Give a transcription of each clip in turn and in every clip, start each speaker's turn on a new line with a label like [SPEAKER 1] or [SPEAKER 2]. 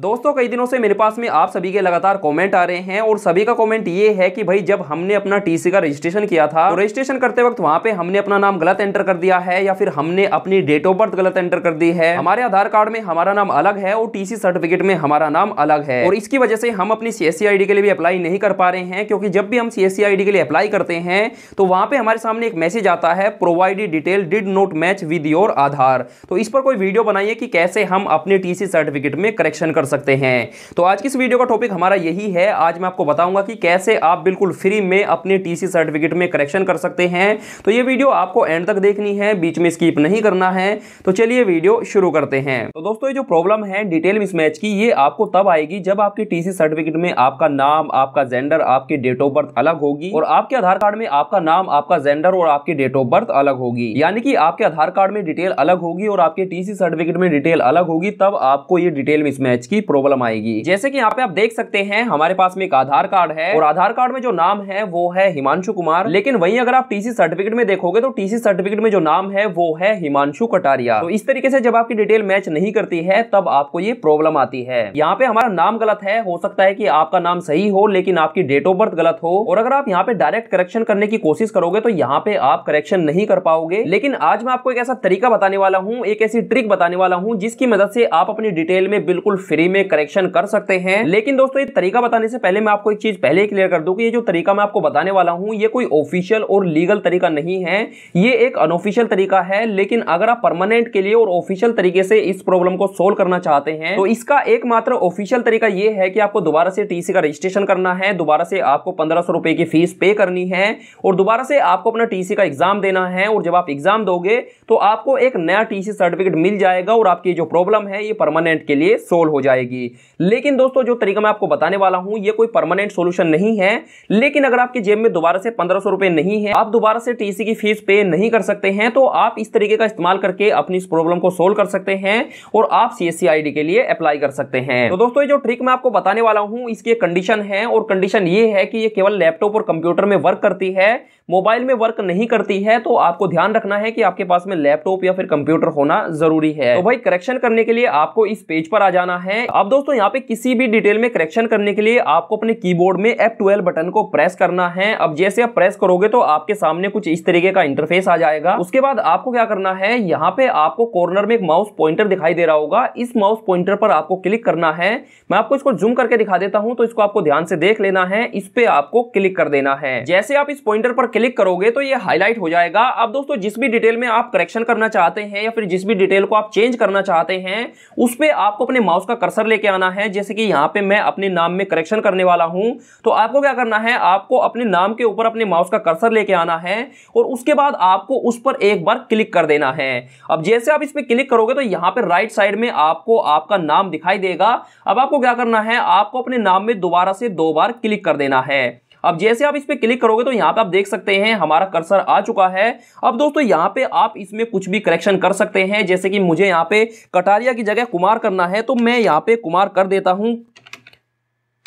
[SPEAKER 1] दोस्तों कई दिनों से मेरे पास में आप सभी के लगातार कमेंट आ रहे हैं और सभी का कमेंट ये है कि भाई जब हमने अपना टीसी का रजिस्ट्रेशन किया था तो रजिस्ट्रेशन करते वक्त वहां पे हमने अपना नाम गलत एंटर कर दिया है या फिर हमने अपनी डेट ऑफ बर्थ गलत एंटर कर दी है हमारे आधार कार्ड में हमारा नाम अलग है और टीसी सर्टिफिकेट में हमारा नाम अलग है और इसकी वजह से हम अपनी सीएससी एस e के लिए भी अप्लाई नहीं कर पा रहे हैं क्योंकि जब भी हम सी एस e के लिए अप्लाई करते हैं तो वहां पे हमारे सामने एक मैसेज आता है provided detail did not match with your Aadhaar तो इस पर कोई वीडियो बनाइए कि कैसे हम अपने टीसी सर्टिफिकेट में करेक्शन कर कर सकते हैं तो आज की इस वीडियो का टॉपिक हमारा यही है आज मैं आपको बताऊंगा कि कैसे आप बिल्कुल फ्री में अपने टीसी सर्टिफिकेट में करेक्शन कर सकते हैं तो ये वीडियो आपको एंड तक देखनी है बीच में स्कीप नहीं करना है तो चलिए वीडियो शुरू करते हैं तो दोस्तों ये जो प्रॉब्लम है डिटेल मिसमैच की ये आपको तब आएगी जब आपके टीसी सर्टिफिकेट में आपका नाम आपका जेंडर आपके डेट ऑफ बर्थ अलग होगी और आपके आधार कार्ड में आपका नाम आपका जेंडर और आपकी डेट ऑफ बर्थ अलग होगी यानी कि आपके आधार कार्ड में डिटेल अलग होगी और आपके टीसी सर्टिफिकेट में डिटेल अलग होगी तब आपको ये डिटेल मिसमैच की प्रॉब्लम आएगी जैसे कि यहाँ पे आप देख सकते हैं हमारे पास में एक आधार कार्ड है और आधार कार्ड में जो नाम है वो है हिमांशु कुमार लेकिन वही अगर आप टीसी सर्टिफिकेट में देखोगे तो टीसी सर्टिफिकेट में जो नाम है वो है हिमांशु कटारिया तो इस तरीके से जब आपकी डिटेल मैच नहीं करती है तब आपको ये प्रॉब्लम आती है यहाँ पे हमारा नाम गलत है हो सकता है की आपका नाम सही हो लेकिन आपकी डेट ऑफ बर्थ गलत हो और अगर आप यहाँ पे डायरेक्ट करेक्शन करने की कोशिश करोगे तो यहाँ पे आप करेक्शन नहीं कर पाओगे लेकिन आज मैं आपको एक ऐसा तरीका बताने वाला हूँ एक ऐसी ट्रिक बताने वाला हूँ जिसकी मदद से आप अपनी डिटेल में बिल्कुल फ्री फ्री में करेक्शन कर सकते हैं लेकिन दोस्तों ये तरीका बताने से पहले मैं आपको एक चीज पहले क्लियर कर दूं कि ये जो तरीका मैं आपको बताने वाला हूं ये कोई ऑफिशियल और लीगल तरीका नहीं है ये एक अनऑफिशियल तरीका है लेकिन अगर आप परमानेंट के लिए और ऑफिशियल तरीके से इस प्रॉब्लम को सोल्व करना चाहते हैं तो इसका एकमात्र ऑफिशियल तरीका यह है कि आपको दोबारा से टीसी का रजिस्ट्रेशन करना है दोबारा से आपको पंद्रह सौ की फीस पे करनी है और दोबारा से आपको अपना टीसी का एग्जाम देना है और जब आप एग्जाम दोगे तो आपको एक नया टीसी सर्टिफिकेट मिल जाएगा और आपकी जो प्रॉब्लम है ये परमानेंट के लिए सोल्व हो जाएगा जाएगी लेकिन दोस्तों जो तरीका मैं आपको बताने वाला हूं ये कोई परमानेंट सोल्यूशन नहीं है लेकिन अगर आपके जेब में दोबारा से पंद्रह रुपए नहीं है आप दोबारा से टीसी की फीस पे नहीं कर सकते हैं तो आप इस तरीके का इस्तेमाल करके अपनी इस प्रॉब्लम को सोल्व कर सकते हैं और आप सीएससी आईडी के लिए अप्लाई कर सकते हैं तो दोस्तों ये जो ट्रिक मैं आपको बताने वाला हूं इसकी कंडीशन है और कंडीशन ये है कि ये केवल लैपटॉप और कंप्यूटर में वर्क करती है मोबाइल में वर्क नहीं करती है तो आपको ध्यान रखना है कि आपके पास में लैपटॉप या फिर कंप्यूटर होना जरूरी है तो भाई करेक्शन करने के लिए आपको इस पेज पर आ जाना है अब दोस्तों यहाँ पे किसी भी डिटेल में करेक्शन करने के लिए आपको अपने कीबोर्ड में F12 बटन को प्रेस करना है अब जैसे आप प्रेस करोगे तो आपके सामने कुछ इस तरीके का इंटरफेस आ जाएगा उसके बाद आपको क्या करना है यहाँ पे आपको कॉर्नर में एक माउस पॉइंटर दिखाई दे रहा होगा इस माउस पॉइंटर पर आपको क्लिक करना है मैं आपको इसको जूम करके दिखा देता हूँ तो इसको आपको ध्यान से देख लेना है इस पे आपको क्लिक कर देना है जैसे आप इस पॉइंटर पर क्लिक करोगे तो ये हाईलाइट हो जाएगा अब दोस्तों जिस भी डिटेल में आप करेक्शन करना चाहते हैं या फिर जिस भी डिटेल को आप चेंज करना चाहते हैं उस पर आपको अपने माउस का कर्सर लेके आना है जैसे कि यहाँ पे मैं अपने नाम में करेक्शन करने वाला हूँ तो आपको क्या करना है आपको अपने नाम के ऊपर अपने माउस का कर्सर लेके आना है और उसके बाद आपको उस पर एक बार क्लिक कर देना है अब जैसे आप इस पर क्लिक करोगे तो यहाँ पर राइट साइड में आपको आपका नाम दिखाई देगा अब आपको क्या करना है आपको अपने नाम में दोबारा से दो बार क्लिक कर देना है अब जैसे आप इस पर क्लिक करोगे तो यहाँ पे आप देख सकते हैं हमारा कर्सर आ चुका है अब दोस्तों यहाँ पे आप इसमें कुछ भी करेक्शन कर सकते हैं जैसे कि मुझे यहाँ पे कटारिया की जगह कुमार करना है तो मैं यहाँ पे कुमार कर देता हूँ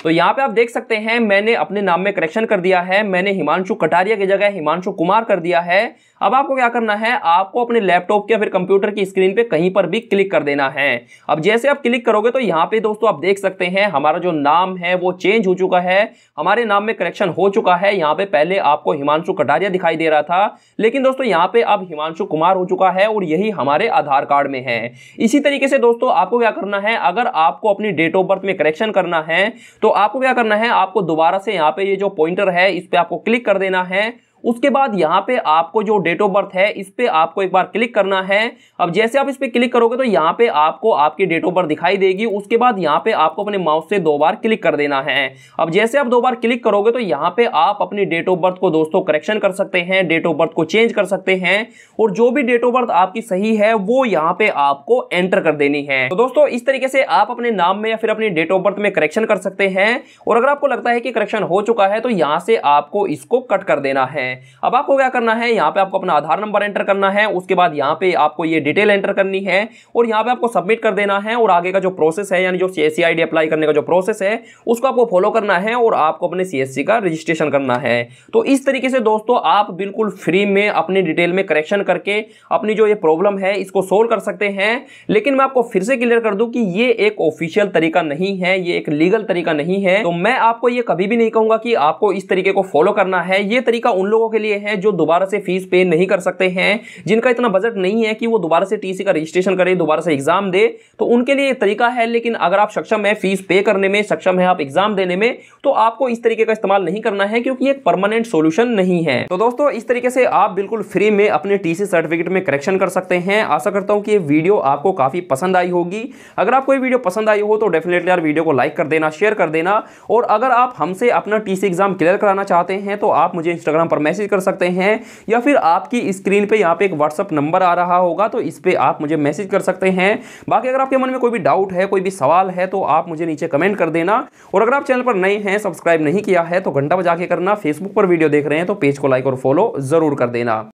[SPEAKER 1] तो यहाँ पे आप देख सकते हैं मैंने अपने नाम में करेक्शन कर दिया है मैंने हिमांशु कटारिया की जगह हिमांशु कुमार कर दिया है अब आपको क्या करना है आपको अपने लैपटॉप या फिर कंप्यूटर की स्क्रीन पे कहीं पर भी क्लिक कर देना है अब जैसे आप क्लिक करोगे तो यहाँ पे दोस्तों आप देख सकते हैं हमारा जो नाम है वो चेंज हो चुका है हमारे नाम में करेक्शन हो चुका है यहाँ पे पहले आपको हिमांशु कटारिया दिखाई दे रहा था लेकिन दोस्तों यहाँ पे अब हिमांशु कुमार हो चुका है और यही हमारे आधार कार्ड में है इसी तरीके से दोस्तों आपको क्या करना है अगर आपको अपनी डेट ऑफ बर्थ में करेक्शन करना है तो आपको क्या करना है आपको दोबारा से यहाँ पे ये जो पॉइंटर है इस पर आपको क्लिक कर देना है उसके बाद यहाँ पे आपको जो डेट ऑफ बर्थ है इस पर आपको एक बार क्लिक करना है अब जैसे आप इस पर क्लिक करोगे तो यहाँ पे आपको आपकी डेट ऑफ बर्थ दिखाई देगी उसके बाद यहाँ पे आपको अपने माउस से दो बार क्लिक कर देना है अब जैसे आप दो बार क्लिक करोगे तो यहाँ पे आप अपनी डेट ऑफ बर्थ को दोस्तों करेक्शन कर सकते हैं डेट ऑफ बर्थ को चेंज कर सकते हैं और जो भी डेट ऑफ बर्थ आपकी सही है वो यहाँ पे आपको एंटर कर देनी है तो दोस्तों इस तरीके से आप अपने नाम में या फिर अपनी डेट ऑफ बर्थ में करेक्शन कर सकते हैं और अगर आपको लगता है कि करेक्शन हो चुका है तो यहाँ से आपको इसको कट कर देना है है अब आपको क्या करना है यहाँ पे आपको अपना आधार नंबर एंटर करना है उसके बाद यहाँ पे आपको ये डिटेल एंटर करनी है और यहाँ पे आपको सबमिट कर देना है और आगे का जो प्रोसेस है यानी जो सी अप्लाई करने का जो प्रोसेस है उसको आपको फॉलो करना है और आपको अपने सी का रजिस्ट्रेशन करना है तो इस तरीके से दोस्तों आप बिल्कुल फ्री में अपनी डिटेल में करेक्शन करके अपनी जो ये प्रॉब्लम है इसको सोल्व कर सकते हैं लेकिन मैं आपको फिर से क्लियर कर दूँ कि ये एक ऑफिशियल तरीका नहीं है ये एक लीगल तरीका नहीं है तो मैं आपको ये कभी भी नहीं कहूंगा कि आपको इस तरीके को फॉलो करना है ये तरीका उन लोगों लोगों के लिए है जो दोबारा से फीस पे नहीं कर सकते हैं जिनका इतना बजट नहीं है कि वो दोबारा से टीसी का रजिस्ट्रेशन करें दोबारा से एग्जाम दे तो उनके लिए तरीका है लेकिन अगर आप सक्षम है फीस पे करने में सक्षम है आप एग्जाम देने में तो आपको इस तरीके का इस्तेमाल नहीं करना है क्योंकि एक परमानेंट सोल्यूशन नहीं है तो दोस्तों इस तरीके से आप बिल्कुल फ्री में अपने टीसी सर्टिफिकेट में करेक्शन कर सकते हैं आशा करता हूं कि ये वीडियो आपको काफ़ी पसंद आई होगी अगर आपको ये वीडियो पसंद आई हो तो डेफिनेटली यार वीडियो को लाइक कर देना शेयर कर देना और अगर आप हमसे अपना टीसी एग्जाम क्लियर कराना चाहते हैं तो आप मुझे इंस्टाग्राम पर मैसेज मैसेज कर सकते हैं या फिर आपकी स्क्रीन पे यहाँ पे एक व्हाट्सअप नंबर आ रहा होगा तो इस पर आप मुझे मैसेज कर सकते हैं बाकी अगर आपके मन में कोई भी डाउट है कोई भी सवाल है तो आप मुझे नीचे कमेंट कर देना और अगर आप चैनल पर नए हैं सब्सक्राइब नहीं किया है तो घंटा बजा के करना फेसबुक पर वीडियो देख रहे हैं तो पेज को लाइक और फॉलो ज़रूर कर देना